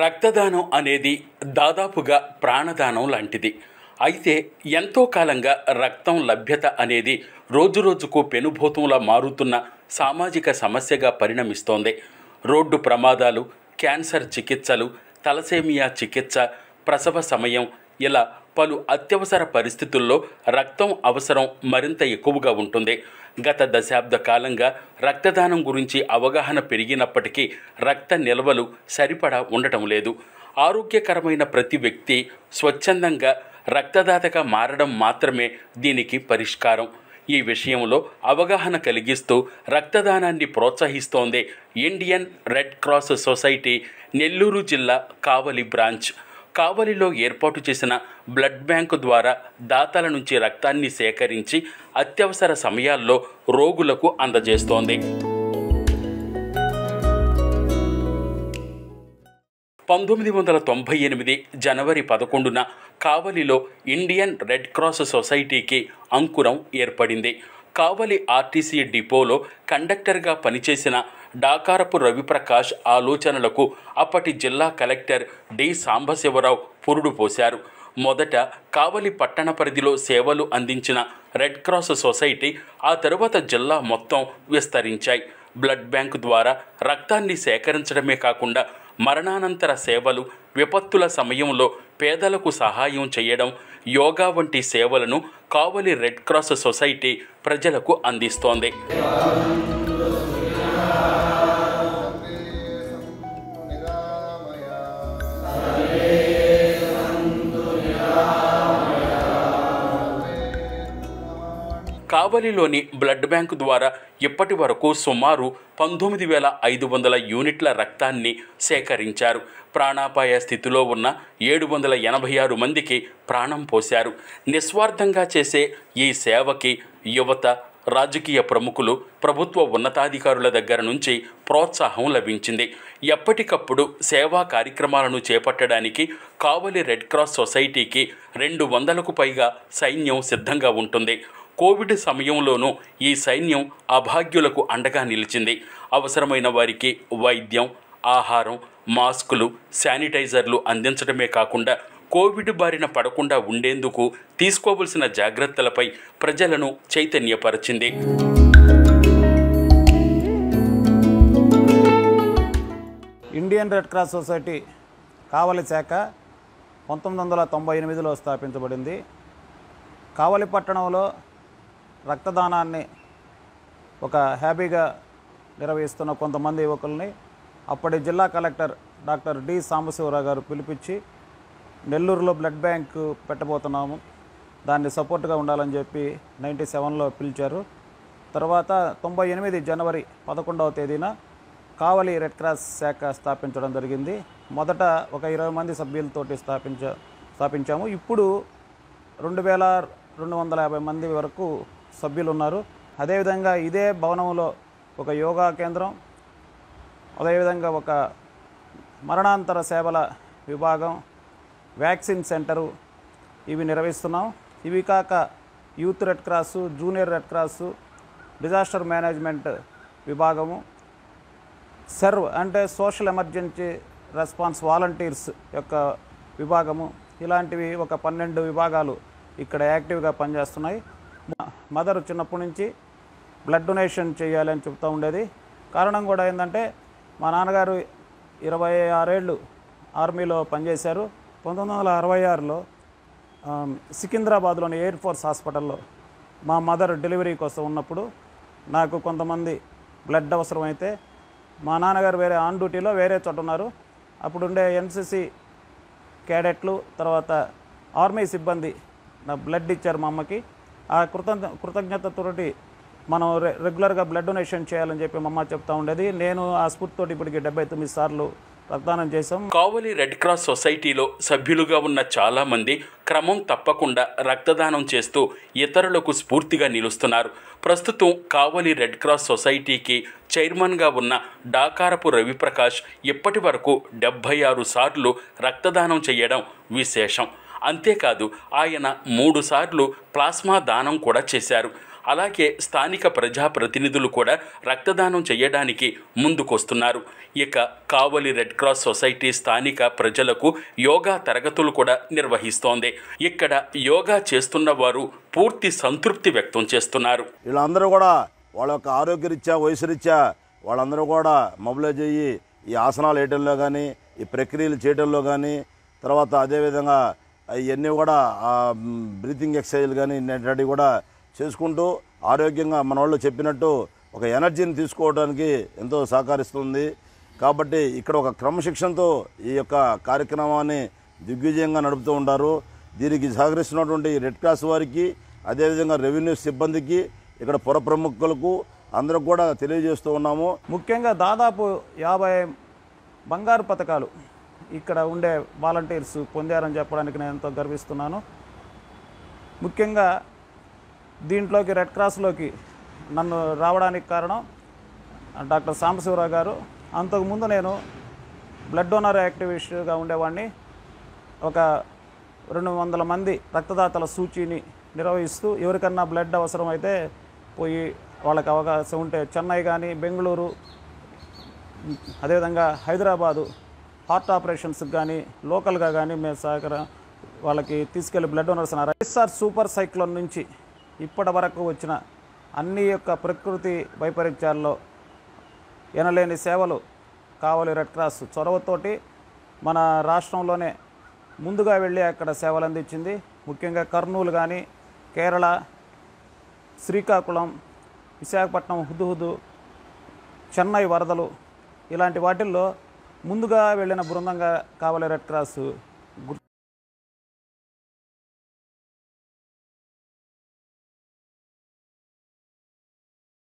రక్తదానం అనేది దాదాపుగా ప్రాణదానం లాంటిది అయితే ఎంతో కాలంగా రక్తం లభ్యత అనేది రోజురోజుకు పెనుభూతంలా మారుతున్న సామాజిక సమస్యగా పరిణమిస్తోంది రోడ్డు ప్రమాదాలు క్యాన్సర్ చికిత్సలు తలసేమియా చికిత్స ప్రసవ సమయం ఇలా పలు అత్యవసర పరిస్థితుల్లో రక్తం అవసరం మరింత ఎక్కువగా ఉంటుంది గత దశాబ్ద కాలంగా రక్తదానం గురించి అవగాహన పెరిగినప్పటికీ రక్త నిల్వలు సరిపడా ఉండటం లేదు ఆరోగ్యకరమైన ప్రతి వ్యక్తి స్వచ్ఛందంగా రక్తదాతగా మారడం మాత్రమే దీనికి పరిష్కారం ఈ విషయంలో అవగాహన కలిగిస్తూ రక్తదానాన్ని ప్రోత్సహిస్తోంది Indian Red Cross Society Nellore జిల్లా కావలి బ్రాంచ్ కావలిలో ఏర్పాటు చేసిన బ్లడ్ బ్యాంకు ద్వారా దాతల నుంచి రక్తాన్ని సేకరించి అత్యవసర సమయాల్లో రోగులకు అందజేస్తోంది పంతొమ్మిది వందల తొంభై ఎనిమిది జనవరి పదకొండున కావలిలో ఇండియన్ రెడ్ క్రాస్ సొసైటీకి అంకురం ఏర్పడింది కావలి ఆర్టీసీ డిపోలో కండక్టర్గా పనిచేసిన డాకారపు రవిప్రకాష్ ఆలోచనలకు అప్పటి జిల్లా కలెక్టర్ డి సాంబశివరావు పురుడు పోశారు మొదట కావలి పట్టణ పరిధిలో సేవలు అందించిన రెడ్ క్రాస్ సొసైటీ ఆ తరువాత జిల్లా మొత్తం విస్తరించాయి బ్లడ్ బ్యాంకు ద్వారా రక్తాన్ని సేకరించడమే కాకుండా మరణానంతర సేవలు విపత్తుల సమయంలో పేదలకు సహాయం చేయడం యోగా వంటి సేవలను కావలి రెడ్ క్రాస్ సొసైటీ ప్రజలకు అందిస్తోంది రాబలిలోని బ్లడ్ బ్యాంకు ద్వారా ఇప్పటి వరకు సుమారు పంతొమ్మిది వేల ఐదు వందల యూనిట్ల రక్తాన్ని సేకరించారు ప్రాణాపాయ స్థితిలో ఉన్న ఏడు వందల ఎనభై ఆరు మందికి ప్రాణం పోశారు నిస్వార్థంగా చేసే ఈ సేవకి యువత రాజకీయ ప్రముఖులు ప్రభుత్వ ఉన్నతాధికారుల దగ్గర నుంచి ప్రోత్సాహం లభించింది ఎప్పటికప్పుడు సేవా కార్యక్రమాలను చేపట్టడానికి కావలి రెడ్ క్రాస్ సొసైటీకి రెండు వందలకు పైగా సైన్యం సిద్ధంగా ఉంటుంది కోవిడ్ సమయంలోనూ ఈ సైన్యం అభాగ్యులకు అండగా నిలిచింది అవసరమైన వారికి వైద్యం ఆహారం మాస్కులు శానిటైజర్లు అందించడమే కాకుండా కోవిడ్ బారిన పడకుండా ఉండేందుకు తీసుకోవలసిన జాగ్రత్తలపై ప్రజలను చైతన్యపరిచింది Indian Red Cross Society Kavali శాఖ పంతొమ్మిది వందల తొంభై ఎనిమిదిలో స్థాపించబడింది కావలి పట్టణంలో రక్తదానాన్ని ఒక హ్యాబీగా నిర్వహిస్తున్న కొంతమంది యువకుల్ని అప్పటి జిల్లా కలెక్టర్ డాక్టర్ డి సాంబశివరావు గారు పిలిపించి నెల్లూరులో బ్లడ్ బ్యాంక్ పెట్టబోతున్నాము దాన్ని సపోర్ట్గా ఉండాలని చెప్పి నైంటీ సెవెన్లో పిలిచారు తర్వాత తొంభై ఎనిమిది జనవరి పదకొండవ తేదీన కావలి రెడ్ క్రాస్ శాఖ స్థాపించడం జరిగింది మొదట ఒక ఇరవై మంది సభ్యులతోటి స్థాపించ స్థాపించాము ఇప్పుడు రెండు వేల రెండు వందల యాభై మంది వరకు సభ్యులు ఉన్నారు అదేవిధంగా ఇదే భవనంలో ఒక యోగా కేంద్రం అదేవిధంగా ఒక మరణాంతర సేవల విభాగం వ్యాక్సిన్ సెంటరు ఇవి నిర్వహిస్తున్నాం ఇవి కాక youth red cross junior red cross disaster management విభాగము సర్వ్ అంటే సోషల్ ఎమర్జెన్సీ రెస్పాన్స్ వాలంటీర్స్ యొక్క విభాగము ఇలాంటివి ఒక పన్నెండు విభాగాలు ఇక్కడ యాక్టివ్గా పనిచేస్తున్నాయి మదర్ చిన్నప్పటి నుంచి బ్లడ్ డొనేషన్ చేయాలని చెప్తూ ఉండేది కారణం కూడా ఏంటంటే మా నాన్నగారు ఇరవై ఆరేళ్ళు ఆర్మీలో పనిచేశారు పంతొమ్మిది వందల అరవై ఆరులో సికింద్రాబాద్లోని ఎయిర్ ఫోర్స్ హాస్పిటల్లో మా మదర్ డెలివరీ కోసం ఉన్నప్పుడు నాకు కొంతమంది బ్లడ్ అవసరమైతే మా నాన్నగారు వేరే ఆన్ డ్యూటీలో వేరే చోట ఉన్నారు అప్పుడుండే ఎన్సిసి క్యాడెట్లు తర్వాత ఆర్మీ సిబ్బంది నా బ్లడ్ ఇచ్చారు మా అమ్మకి ఆ కృత కృతజ్ఞతతోటి మనం రె రెగ్యులర్గా బ్లడ్ డొనేషన్ చేయాలని చెప్పి మమ్మ చెప్తా ఉండేది నేను ఆ స్ఫూర్తితో ఇప్పటికి డెబ్బై తొమ్మిది సార్లు రక్తదానం చేశాం కావలి రెడ్ క్రాస్ సొసైటీలో సభ్యులుగా ఉన్న చాలామంది క్రమం తప్పకుండా రక్తదానం చేస్తూ ఇతరులకు స్ఫూర్తిగా నిలుస్తున్నారు ప్రస్తుతం కావలి రెడ్ క్రాస్ సొసైటీకి చైర్మన్గా ఉన్న డాకారపు రవిప్రకాష్ ఇప్పటి వరకు డెబ్భై ఆరు సార్లు రక్తదానం చేయడం విశేషం అంతేకాదు ఆయన మూడుసార్లు ప్లాస్మా దానం కూడా చేశారు అలాగే స్థానిక ప్రజాప్రతినిధులు కూడా రక్తదానం చేయడానికి ముందుకొస్తున్నారు ఇక కావలి రెడ్ క్రాస్ సొసైటీ స్థానిక ప్రజలకు యోగా తరగతులు కూడా నిర్వహిస్తోంది ఇక్కడ యోగా చేస్తున్న వారు పూర్తి సంతృప్తి వ్యక్తం చేస్తున్నారు వీళ్ళందరూ కూడా వాళ్ళ యొక్క ఆరోగ్యరీత్యా వయసురీత్యా వాళ్ళందరూ కూడా మొబిలైజ్ అయ్యి ఈ ఆసనాలు వేయడంలో కానీ ఈ ప్రక్రియలు చేయడంలో కానీ తర్వాత అదేవిధంగా ఇవన్నీ కూడా బ్రీతింగ్ ఎక్సర్సైజ్లు కానీ ఇట్లాంటివి కూడా చేసుకుంటూ ఆరోగ్యంగా మన వాళ్ళు చెప్పినట్టు ఒక ఎనర్జీని తీసుకోవడానికి ఎంతో సహకరిస్తుంది కాబట్టి ఇక్కడ ఒక క్రమశిక్షణతో ఈ యొక్క కార్యక్రమాన్ని దిగ్విజయంగా నడుపుతూ ఉంటారు దీనికి సహకరిస్తున్నటువంటి రెడ్ క్రాస్ వారికి అదేవిధంగా రెవెన్యూ సిబ్బందికి ఇక్కడ పొర ప్రముఖులకు అందరూ కూడా తెలియజేస్తూ ఉన్నాము ముఖ్యంగా దాదాపు యాభై బంగారు పథకాలు ఇక్కడ ఉండే వాలంటీర్స్ పొందారని చెప్పడానికి నేను ఎంతో గర్విస్తున్నాను ముఖ్యంగా దీంట్లోకి రెడ్ క్రాస్లోకి నన్ను రావడానికి కారణం డాక్టర్ సాంబశివరావు గారు అంతకుముందు నేను బ్లడ్ డోనర్ యాక్టివిస్ట్గా ఉండేవాడిని ఒక రెండు వందల మంది రక్తదాతల సూచీని నిర్వహిస్తూ ఎవరికన్నా బ్లడ్ అవసరం అయితే పోయి వాళ్ళకి అవకాశం ఉంటే చెన్నై కానీ బెంగళూరు అదేవిధంగా హైదరాబాదు హార్ట్ ఆపరేషన్స్ కానీ లోకల్గా కానీ మేము సహకార వాళ్ళకి తీసుకెళ్లి బ్లడ్ డొనర్స్ అన్నారు ఎస్ఆర్ సూపర్ సైక్లోన్ నుంచి ఇప్పటి వరకు వచ్చిన అన్ని యొక్క ప్రకృతి వైపరీత్యాల్లో ఎనలేని సేవలు కావలి రెడ్ క్రాస్ చొరవతోటి మన రాష్ట్రంలోనే ముందుగా వెళ్ళి అక్కడ సేవలు అందించింది ముఖ్యంగా కర్నూలు కానీ కేరళ శ్రీకాకుళం విశాఖపట్నం హుదుహుదు చెన్నై వరదలు ఇలాంటి వాటిల్లో ముందుగా వెళ్ళిన బృందంగా కావాలి రెడ్ క్రాస్